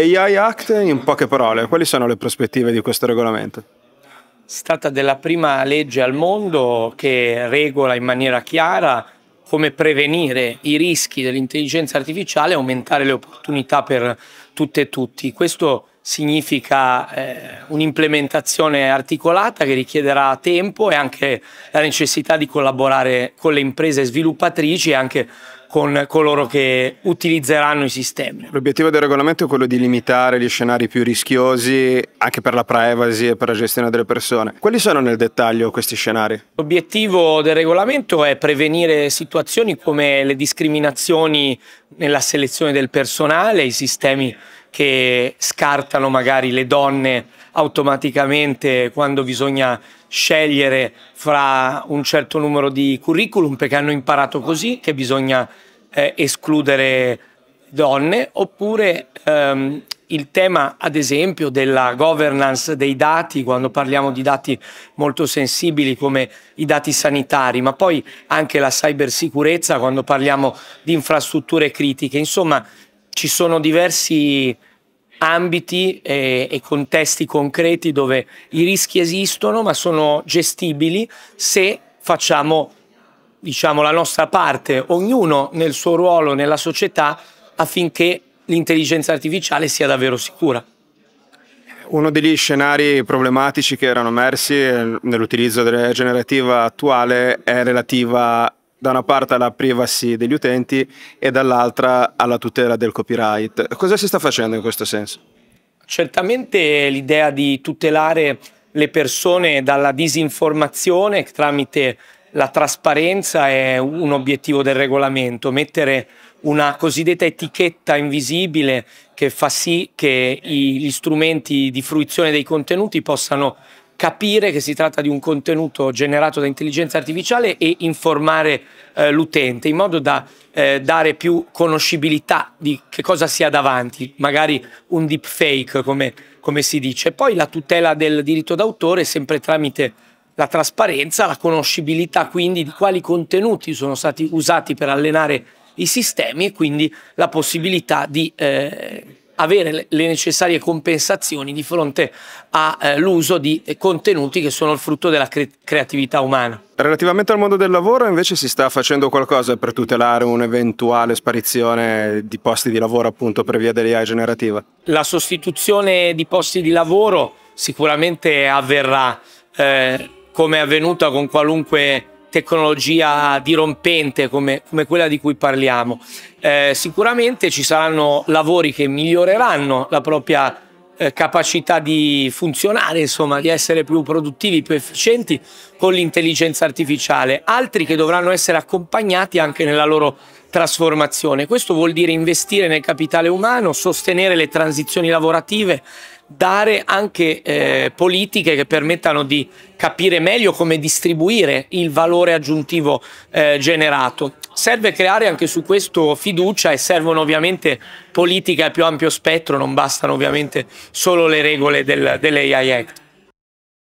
AI Act in poche parole, quali sono le prospettive di questo regolamento? È stata della prima legge al mondo che regola in maniera chiara come prevenire i rischi dell'intelligenza artificiale e aumentare le opportunità per tutte e tutti. Questo significa eh, un'implementazione articolata che richiederà tempo e anche la necessità di collaborare con le imprese sviluppatrici e anche con coloro che utilizzeranno i sistemi. L'obiettivo del regolamento è quello di limitare gli scenari più rischiosi anche per la privacy e per la gestione delle persone. Quali sono nel dettaglio questi scenari? L'obiettivo del regolamento è prevenire situazioni come le discriminazioni nella selezione del personale, i sistemi che scartano magari le donne automaticamente quando bisogna scegliere fra un certo numero di curriculum perché hanno imparato così che bisogna eh, escludere donne oppure ehm, il tema ad esempio della governance dei dati quando parliamo di dati molto sensibili come i dati sanitari ma poi anche la cybersicurezza quando parliamo di infrastrutture critiche insomma ci sono diversi ambiti e, eh, e, contesti concreti dove i rischi esistono ma sono gestibili se facciamo diciamo, la nostra parte, ognuno nel suo ruolo nella società affinché l'intelligenza artificiale sia davvero sicura. Uno degli scenari problematici che erano emersi eh, nell'utilizzo della generativa attuale è relativa da una parte alla privacy degli utenti e dall'altra alla tutela del copyright. Cosa si sta facendo in questo senso? Certamente l'idea di tutelare le persone dalla disinformazione tramite la trasparenza è un obiettivo del regolamento, mettere una cosiddetta etichetta invisibile che fa sì che gli strumenti di fruizione dei contenuti possano capire che si tratta di un contenuto generato da intelligenza artificiale e informare eh, l'utente in modo da eh, dare più conoscibilità di che cosa sia davanti, magari un deepfake come, come si dice. Poi la tutela del diritto d'autore sempre tramite la trasparenza, la conoscibilità quindi di quali contenuti sono stati usati per allenare i sistemi e quindi la possibilità di eh, avere le necessarie compensazioni di fronte all'uso eh, di eh, contenuti che sono il frutto della cre- creatività umana. Relativamente al mondo del lavoro invece si sta facendo qualcosa per tutelare un'eventuale sparizione di posti di lavoro appunto per via dell'AI generativa? La sostituzione di posti di lavoro sicuramente avverrà eh, come è avvenuta con qualunque tecnologia dirompente come, come, quella di cui parliamo. Eh, sicuramente ci saranno lavori che miglioreranno la propria eh, capacità di funzionare, insomma, di essere più produttivi, più efficienti con l'intelligenza artificiale, altri che dovranno essere accompagnati anche nella loro trasformazione. Questo vuol dire investire nel capitale umano, sostenere le transizioni lavorative dare anche eh, politiche che permettano di capire meglio come distribuire il valore aggiuntivo eh, generato. Serve creare anche su questo fiducia e servono ovviamente politiche a più ampio spettro, non bastano ovviamente solo le regole del, dell'AI Act.